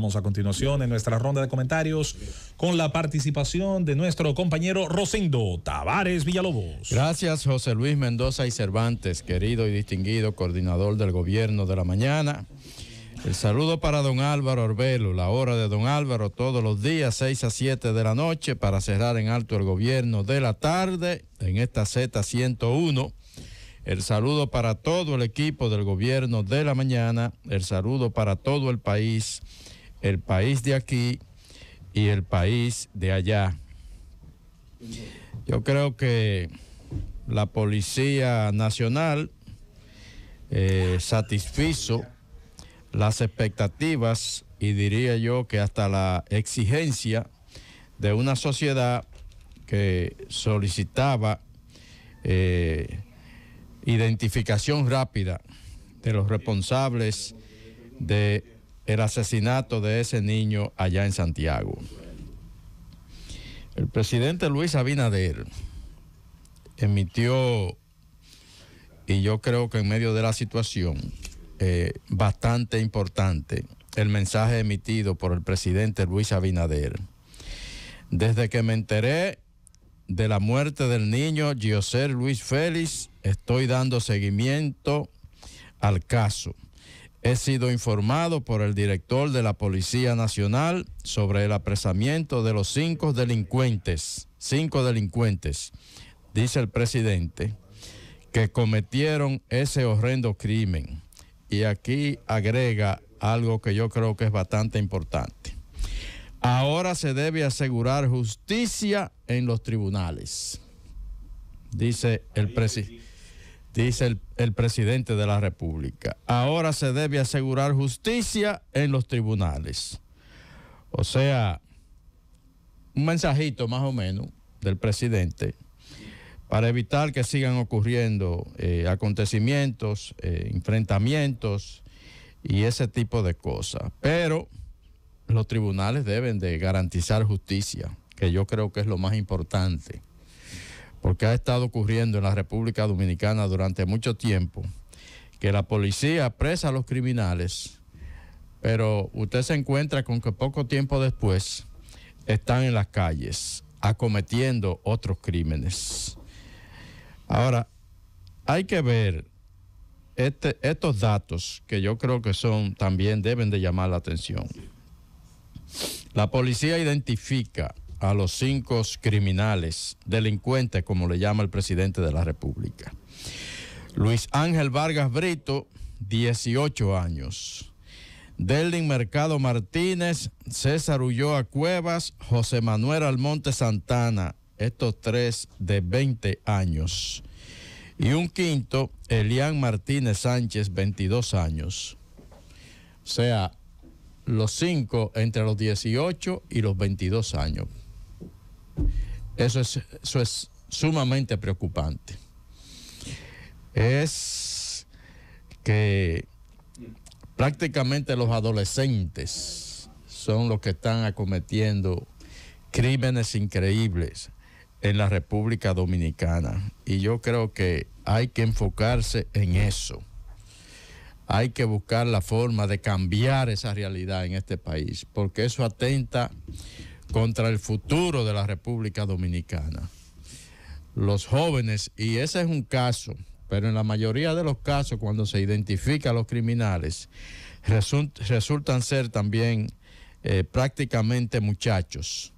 Vamos a continuación en nuestra ronda de comentarios con la participación de nuestro compañero Rosindo Tavares Villalobos. Gracias, José Luis Mendoza y Cervantes, querido y distinguido coordinador del gobierno de la mañana. El saludo para don Álvaro Orbelo, la hora de don Álvaro todos los días 6 a 7 de la noche para cerrar en alto el gobierno de la tarde en esta Z101. El saludo para todo el equipo del gobierno de la mañana, el saludo para todo el país el país de aquí y el país de allá. Yo creo que la Policía Nacional eh, satisfizo las expectativas y diría yo que hasta la exigencia de una sociedad que solicitaba eh, identificación rápida de los responsables de el asesinato de ese niño allá en Santiago. El presidente Luis Abinader emitió, y yo creo que en medio de la situación, eh, bastante importante, el mensaje emitido por el presidente Luis Abinader. Desde que me enteré de la muerte del niño José Luis Félix, estoy dando seguimiento al caso He sido informado por el director de la Policía Nacional sobre el apresamiento de los cinco delincuentes, cinco delincuentes, dice el presidente, que cometieron ese horrendo crimen. Y aquí agrega algo que yo creo que es bastante importante. Ahora se debe asegurar justicia en los tribunales, dice el presidente dice el, presidente de la República. Ahora se debe asegurar justicia en los tribunales. O sea, un mensajito más o menos del presidente para evitar que sigan ocurriendo eh, acontecimientos, eh, enfrentamientos y ese tipo de cosas. Pero los tribunales deben de garantizar justicia, que yo creo que es lo más importante porque ha estado ocurriendo en la República Dominicana durante mucho tiempo, que la policía presa a los criminales, pero usted se encuentra con que poco tiempo después están en las calles acometiendo otros crímenes. Ahora, hay que ver este, estos datos que yo creo que son también deben de llamar la atención. La policía identifica a los cinco criminales, delincuentes como le llama el presidente de la República. Luis Ángel Vargas Brito, 18 años. Delin Mercado Martínez, César Ulloa Cuevas, José Manuel Almonte Santana, estos tres de 20 años. Y un quinto, Elian Martínez Sánchez, 22 años. O sea, los cinco entre los 18 y los 22 años. Eso es, es sumamente preocupante. Es que prácticamente los adolescentes son los que están acometiendo crímenes increíbles en la República Dominicana. Y yo creo que hay que enfocarse en eso. Hay que buscar la forma de cambiar esa realidad en este país, porque eso atenta contra el futuro de la República Dominicana. Los jóvenes, y ese es un caso, pero en la mayoría de los casos cuando se identifica los criminales, resultan ser también eh, prácticamente muchachos.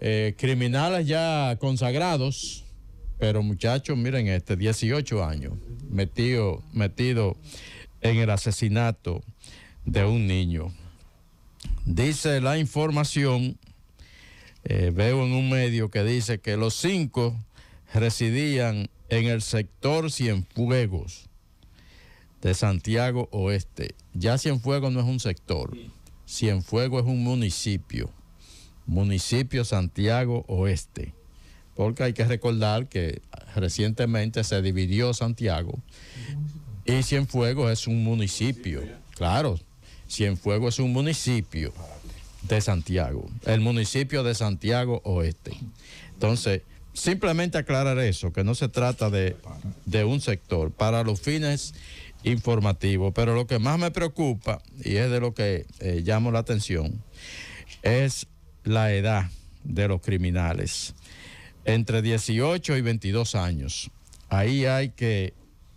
Eh, criminales ya consagrados, pero muchachos, miren este, 18 años, metido, metido en el asesinato de un niño. Dice la información eh, veo en un medio que dice que los cinco residían en el sector Cienfuegos de Santiago Oeste. Ya Cienfuegos no es un sector, Cienfuegos es un municipio, municipio Santiago Oeste, porque hay que recordar que recientemente se dividió Santiago y Cienfuegos es un municipio, claro, Cienfuegos es un municipio de Santiago, el municipio de Santiago Oeste. Entonces, simplemente aclarar eso, que no se trata de, un sector, para los fines informativos, pero lo que más me preocupa, y es de lo que eh, llamo la atención, es la edad de los criminales, entre 18 y 22 años. Ahí hay que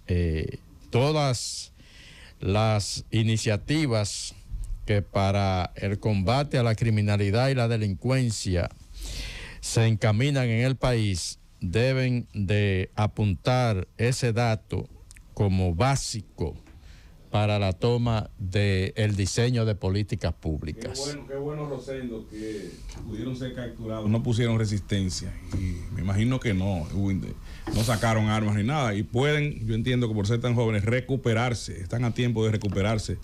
eh, todas las iniciativas que para el combate a la criminalidad y la delincuencia se encaminan en el país deben de apuntar ese dato como básico para la toma del diseño de políticas públicas. Qué bueno, qué bueno, Rosendo, que pudieron ser capturados, no pusieron resistencia. Y me imagino que no, no sacaron armas ni nada. Y pueden, yo entiendo que por ser tan jóvenes, recuperarse, están a tiempo de recuperarse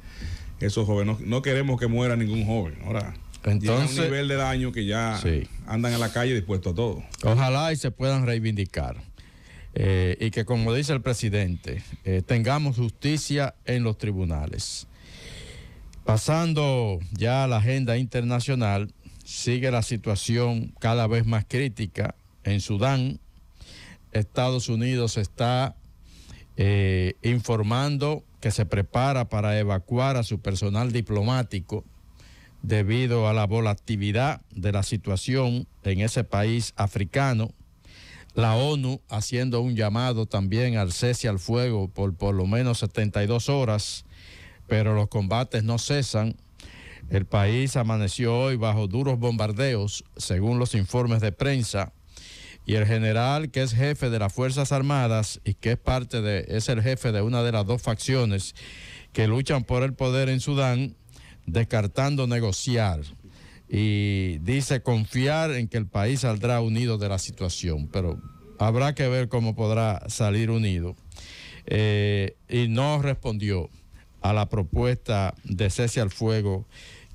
esos jóvenes. No, queremos que muera ningún joven. Ahora, entonces, un nivel de daño que ya andan a la calle dispuestos a todo. Ojalá y se puedan reivindicar. Eh, y que, como dice el presidente, eh, tengamos justicia en los tribunales. Pasando ya a la agenda internacional, sigue la situación cada vez más crítica en Sudán. Estados Unidos está eh, informando que se prepara para evacuar a su personal diplomático debido a la volatilidad de la situación en ese país africano. La ONU haciendo un llamado también al cese al fuego por por lo menos 72 horas, pero los combates no cesan. El país amaneció hoy bajo duros bombardeos, según los informes de prensa y el general que es jefe de las Fuerzas Armadas y que es parte de, es el jefe de una de las dos facciones que luchan por el poder en Sudán, descartando negociar. Y dice confiar en que el país saldrá unido de la situación, pero habrá que ver cómo podrá salir unido. Eh, y no respondió a la propuesta de cese al fuego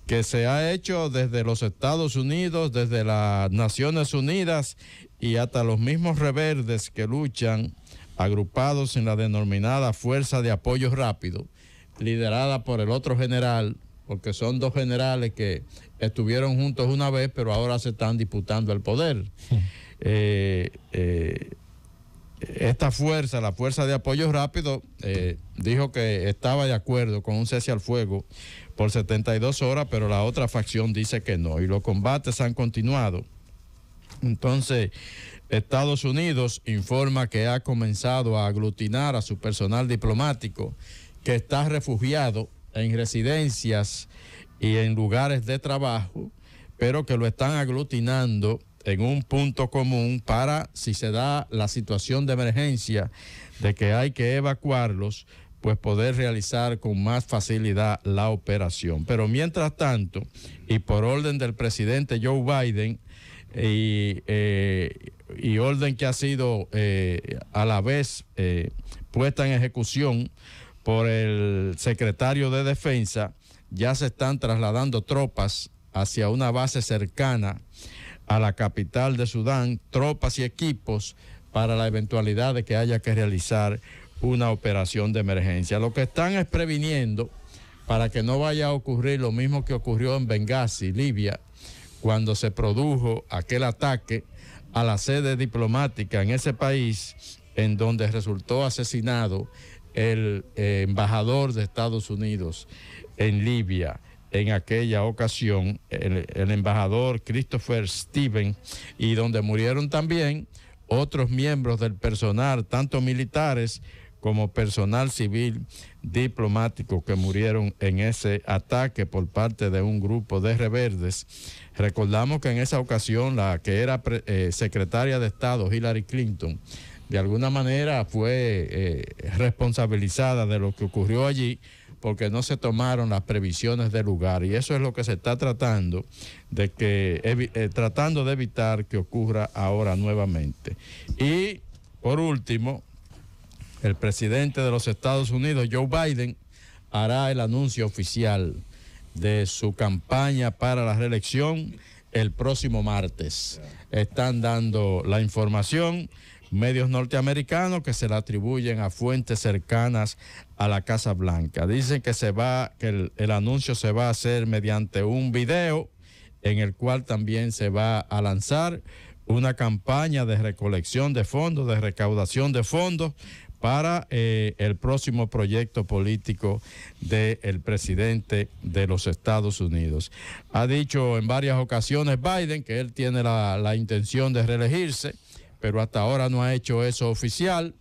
que se ha hecho desde los Estados Unidos, desde las Naciones Unidas y hasta los mismos rebeldes que luchan agrupados en la denominada Fuerza de Apoyo Rápido, liderada por el otro general, porque son dos generales que estuvieron juntos una vez, pero ahora se están disputando el poder. Eh, eh, esta fuerza, la Fuerza de Apoyo Rápido, eh, dijo que estaba de acuerdo con un cese al fuego por 72 horas, pero la otra facción dice que no, y los combates han continuado. Entonces, Estados Unidos informa que ha comenzado a aglutinar a su personal diplomático que está refugiado en residencias y en lugares de trabajo, pero que lo están aglutinando en un punto común para, si se da la situación de emergencia de que hay que evacuarlos, pues poder realizar con más facilidad la operación. Pero mientras tanto, y por orden del presidente Joe Biden, eh, y, orden que ha sido eh, a la vez eh, puesta en ejecución por el secretario de Defensa, ya se están trasladando tropas hacia una base cercana a la capital de Sudán, tropas y equipos para la eventualidad de que haya que realizar una operación de emergencia. Lo que están es previniendo para que no vaya a ocurrir lo mismo que ocurrió en Benghazi, Libia, cuando se produjo aquel ataque a la sede diplomática en ese país, en donde resultó asesinado el eh, embajador de Estados Unidos en Libia. En aquella ocasión, el, embajador Christopher Steven, y donde murieron también otros miembros del personal, tanto militares como personal civil diplomático que murieron en ese ataque por parte de un grupo de reverdes. Recordamos que en esa ocasión la que era eh, secretaria de Estado, Hillary Clinton, de alguna manera fue eh, responsabilizada de lo que ocurrió allí porque no se tomaron las previsiones del lugar y eso es lo que se está tratando de que eh, tratando de evitar que ocurra ahora nuevamente. Y por último, el presidente de los Estados Unidos, Joe Biden, hará el anuncio oficial de su campaña para la reelección el próximo martes. Están dando la información medios norteamericanos que se la atribuyen a fuentes cercanas a la Casa Blanca. Dicen que se va que el anuncio se va a hacer mediante un video en el cual también se va a lanzar una campaña de recolección de fondos, de recaudación de fondos para eh, el próximo proyecto político del presidente de los Estados Unidos. Ha dicho en varias ocasiones Biden que él tiene la, la intención de reelegirse, pero hasta ahora no ha hecho eso oficial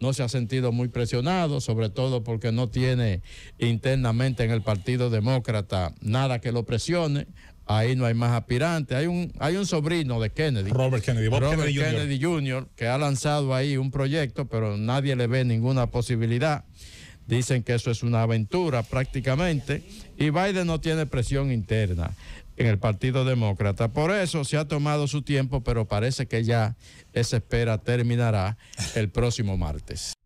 no se ha sentido muy presionado, sobre todo porque no tiene internamente en el Partido Demócrata nada que lo presione. Ahí no hay más aspirantes. Hay un, hay un sobrino de Kennedy. Robert Kennedy, Jr. que ha lanzado ahí un proyecto, pero nadie le ve ninguna posibilidad. Dicen que eso es una aventura prácticamente. Y Biden no tiene presión interna en el Partido Demócrata. Por eso se ha tomado su tiempo, pero parece que ya esa espera terminará el próximo martes.